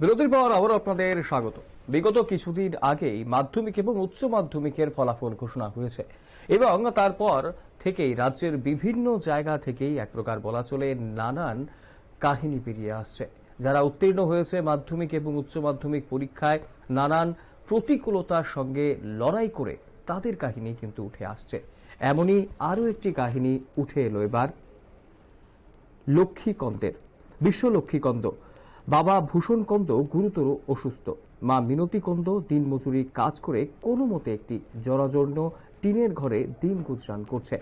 বিরতির পর আবার আপনাদের স্বাগত বিগত কিছুদিন আগেই মাধ্যমিক এবং উচ্চ মাধ্যমিকের ফলাফল ঘোষণা হয়েছে এবং তারপর থেকেই রাজ্যের বিভিন্ন জায়গা থেকেই এক প্রকার বলা চলে নানান কাহিনী পেরিয়ে আসছে যারা উত্তীর্ণ হয়েছে মাধ্যমিক এবং উচ্চ মাধ্যমিক পরীক্ষায় নানান প্রতিকূলতার সঙ্গে লড়াই করে তাদের কাহিনী কিন্তু উঠে আসছে এমনই আরও একটি কাহিনী উঠে এলো এবার লক্ষ্মীকন্দের বিশ্ব লক্ষ্মীকন্দ বাবা ভূষণ কন্দ গুরুতর অসুস্থ মা মিনতি কন্দ দিনমজুরি কাজ করে কোনো মতে একটি জরাজীর্ণ টিনের ঘরে দিন গুজরান করছে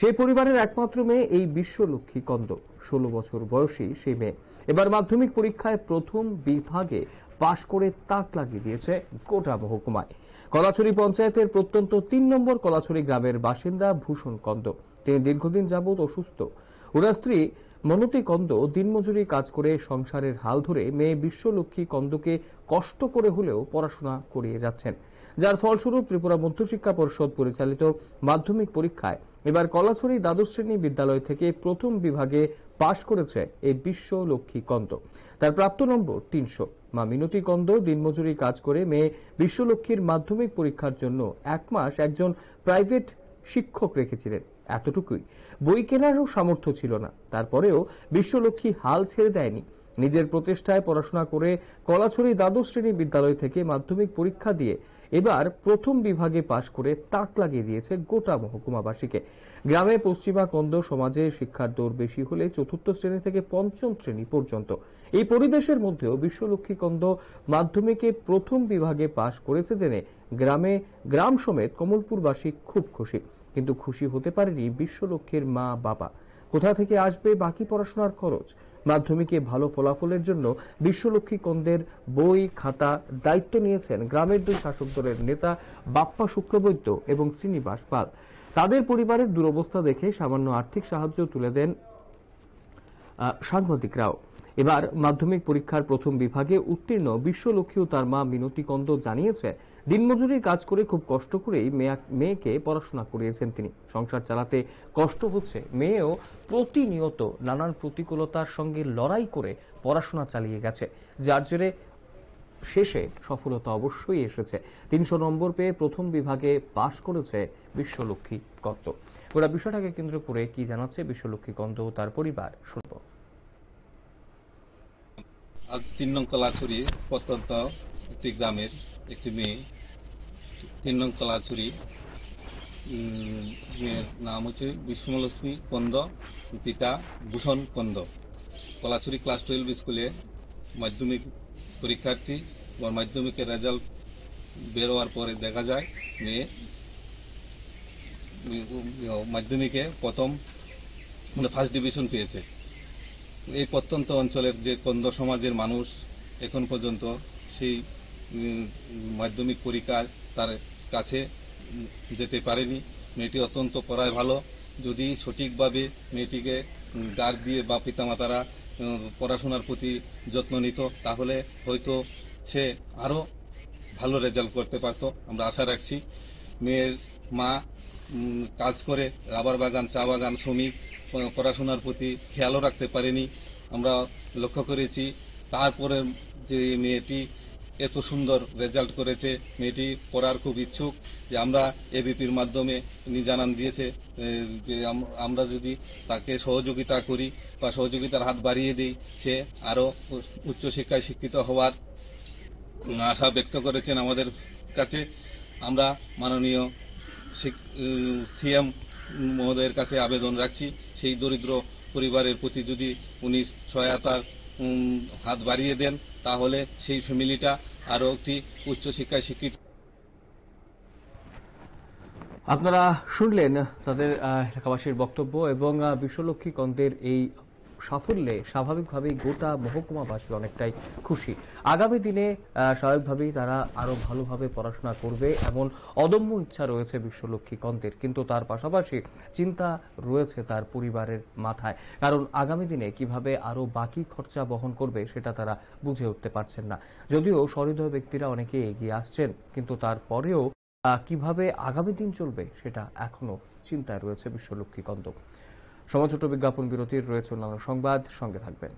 সেই পরিবারের একমাত্র মেয়ে এই বিশ্বলক্ষ্মী কন্দ ষোলো বছর বয়সী সেই মেয়ে এবার মাধ্যমিক পরীক্ষায় প্রথম বিভাগে পাশ করে তাক লাগিয়ে দিয়েছে গোটা মহকুমায় কলাছড়ি পঞ্চায়েতের প্রত্যন্ত তিন নম্বর কলাছড়ি গ্রামের বাসিন্দা ভূষণ কন্দ তিনি দীর্ঘদিন যাবৎ অসুস্থ ওনার স্ত্রী মনতি কন্দ দিনমজুরি কাজ করে সংসারের হাল ধরে মেয়ে বিশ্বলক্ষ্মী কন্দকে কষ্ট করে হলেও পড়াশোনা করিয়ে যাচ্ছেন যার ফলস্বরূপ ত্রিপুরা মধ্যশিক্ষা পরিষদ পরিচালিত মাধ্যমিক পরীক্ষায় এবার কলাছড়ি দ্বাদশ শ্রেণী বিদ্যালয় থেকে প্রথম বিভাগে পাশ করেছে এই বিশ্বলক্ষ্মী কন্দ তার প্রাপ্ত নম্বর তিনশো মা মিনতি কন্দ দিনমজুরি কাজ করে মেয়ে বিশ্বলক্ষ্মীর মাধ্যমিক পরীক্ষার জন্য এক মাস একজন প্রাইভেট শিক্ষক রেখেছিলেন এতটুকুই বই কেনারও সামর্থ্য ছিল না তারপরেও বিশ্বলক্ষ্মী হাল ছেড়ে দেয়নি নিজের প্রচেষ্টায় পড়াশোনা করে কলাছড়ি দ্বাদশ শ্রেণী বিদ্যালয় থেকে মাধ্যমিক পরীক্ষা দিয়ে এবার প্রথম বিভাগে পাশ করে তাক লাগিয়ে দিয়েছে গোটা মহকুমাবাসীকে গ্রামে পশ্চিমা কন্দ সমাজে শিক্ষার দৌড় বেশি হলে চতুর্থ শ্রেণী থেকে পঞ্চম শ্রেণী পর্যন্ত এই পরিবেশের মধ্যেও বিশ্বলক্ষ্মী কন্দ মাধ্যমিকে প্রথম বিভাগে পাশ করেছে জেনে গ্রামে গ্রাম সমেত কমলপুরবাসী খুব খুশি কিন্তু খুশি হতে পারেনি বিশ্বলক্ষ্মীর মা বাবা কোথা থেকে আসবে বাকি পড়াশোনার খরচ মাধ্যমিকে ভালো ফলাফলের জন্য বিশ্বলক্ষ্মী কন্দের বই খাতা দায়িত্ব নিয়েছেন গ্রামের দুই শাসক দলের নেতা বাপ্পা শুক্লবৈদ্য এবং শ্রীনিবাস পাল তাদের পরিবারের দুরবস্থা দেখে সামান্য আর্থিক সাহায্য তুলে দেন সাংবাদিকরাও এবার মাধ্যমিক পরীক্ষার প্রথম বিভাগে উত্তীর্ণ বিশ্বলক্ষ্মী ও তার মা মিনতি কন্দ জানিয়েছে দিনমজুরির কাজ করে খুব কষ্ট করেই মেয়েকে পড়াশোনা করিয়েছেন তিনি সংসার চালাতে কষ্ট হচ্ছে মেয়েও প্রতিনিয়ত নানান প্রতিকূলতার সঙ্গে লড়াই করে পড়াশোনা চালিয়ে গেছে যার জেরে শেষে সফলতা অবশ্যই এসেছে তিনশো নম্বর পেয়ে প্রথম বিভাগে পাশ করেছে বিশ্বলক্ষ্মী কন্দ গোটা বিষয়টাকে কেন্দ্র করে কি জানাচ্ছে বিশ্বলক্ষ্মী কন্দ ও তার পরিবার তিন নং কলাছড়ি প্রত্যন্ত একটি গ্রামের একটি মেয়ে তিন নং কলাছড়ি মেয়ের নাম হচ্ছে বিষ্ণুলক্ষ্মী কন্দ পিতা ভূষণ কন্দ কলাছড়ি ক্লাস টুয়েলভ স্কুলে মাধ্যমিক পরীক্ষার্থী বা মাধ্যমিকের রেজাল্ট বেরোয়ার পরে দেখা যায় মেয়ে মাধ্যমিকে প্রথম মানে ফার্স্ট ডিভিশন পেয়েছে এই প্রত্যন্ত অঞ্চলের যে কন্দ সমাজের মানুষ এখন পর্যন্ত সেই মাধ্যমিক পরীক্ষায় তার কাছে যেতে পারেনি মেয়েটি অত্যন্ত পড়ায় ভালো যদি সঠিকভাবে মেয়েটিকে গার্ড দিয়ে বা পিতামাতারা পড়াশোনার প্রতি যত্ন নিত তাহলে হয়তো সে আরও ভালো রেজাল্ট করতে পারত আমরা আশা রাখছি মেয়ের মা কাজ করে রাবার বাগান চা বাগান শ্রমিক পড়াশোনার প্রতি খেয়ালও রাখতে পারেনি আমরা লক্ষ্য করেছি তারপরে যে মেয়েটি এত সুন্দর রেজাল্ট করেছে মেয়েটি পড়ার খুব ইচ্ছুক যে আমরা এবিপির মাধ্যমে উনি জানান দিয়েছে যে আমরা যদি তাকে সহযোগিতা করি বা সহযোগিতার হাত বাড়িয়ে দিই সে আরও উচ্চশিক্ষায় শিক্ষিত হওয়ার আশা ব্যক্ত করেছেন আমাদের কাছে আমরা মাননীয় সিএম মহোদয়ের কাছে আবেদন রাখছি সেই দরিদ্র পরিবারের প্রতি যদি উনি সহায়তার হাত বাড়িয়ে দেন তাহলে সেই ফ্যামিলিটা আরও একটি উচ্চশিক্ষায় শিক্ষিত আপনারা শুনলেন তাদের এলাকাবাসীর বক্তব্য এবং বিশ্বলক্ষ্মী কন্দের এই সাফল্যে স্বাভাবিকভাবেই গোটা মহকুমাবাসী অনেকটাই খুশি আগামী দিনে স্বাভাবিকভাবেই তারা আরো ভালোভাবে পড়াশোনা করবে এমন অদম্য ইচ্ছা রয়েছে বিশ্বলক্ষ্মী কন্দের কিন্তু তার পাশাপাশি চিন্তা রয়েছে তার পরিবারের মাথায় কারণ আগামী দিনে কিভাবে আরো বাকি খরচা বহন করবে সেটা তারা বুঝে উঠতে পারছেন না যদিও সহৃদয় ব্যক্তিরা অনেকে এগিয়ে আসছেন কিন্তু তারপরেও কিভাবে আগামী দিন চলবে সেটা এখনো চিন্তায় রয়েছে বিশ্বলক্ষ্মী কন্দক সময় ছোট বিজ্ঞাপন বিরতির রয়েছে অন্যান্য সংবাদ সঙ্গে থাকবেন